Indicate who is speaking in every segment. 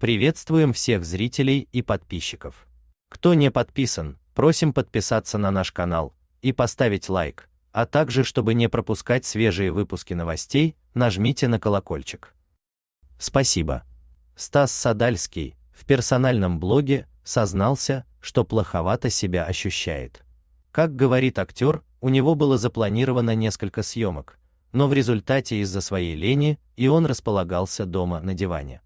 Speaker 1: Приветствуем всех зрителей и подписчиков. Кто не подписан, просим подписаться на наш канал и поставить лайк, а также, чтобы не пропускать свежие выпуски новостей, нажмите на колокольчик. Спасибо. Стас Садальский в персональном блоге сознался, что плоховато себя ощущает. Как говорит актер, у него было запланировано несколько съемок, но в результате из-за своей лени и он располагался дома на диване.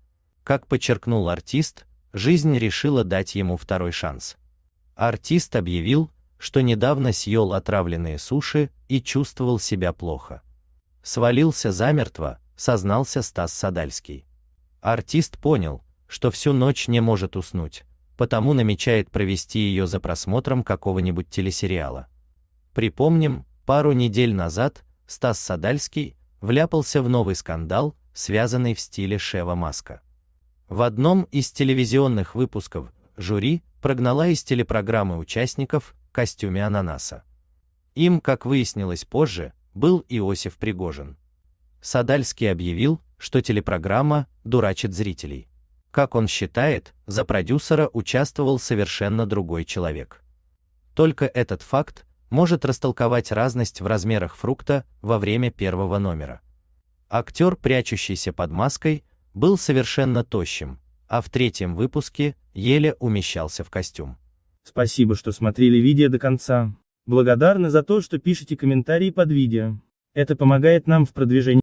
Speaker 1: Как подчеркнул артист, жизнь решила дать ему второй шанс. Артист объявил, что недавно съел отравленные суши и чувствовал себя плохо. Свалился замертво, сознался Стас Садальский. Артист понял, что всю ночь не может уснуть, потому намечает провести ее за просмотром какого-нибудь телесериала. Припомним, пару недель назад Стас Садальский вляпался в новый скандал, связанный в стиле Шева Маска. В одном из телевизионных выпусков жюри прогнала из телепрограммы участников костюме ананаса. Им, как выяснилось позже, был Иосиф Пригожин. Садальский объявил, что телепрограмма дурачит зрителей. Как он считает, за продюсера участвовал совершенно другой человек. Только этот факт может растолковать разность в размерах фрукта во время первого номера. Актер, прячущийся под маской, был совершенно тощим, а в третьем выпуске еле умещался в костюм. Спасибо, что смотрели видео до конца. Благодарны за то, что пишете комментарии под видео. Это помогает нам в продвижении.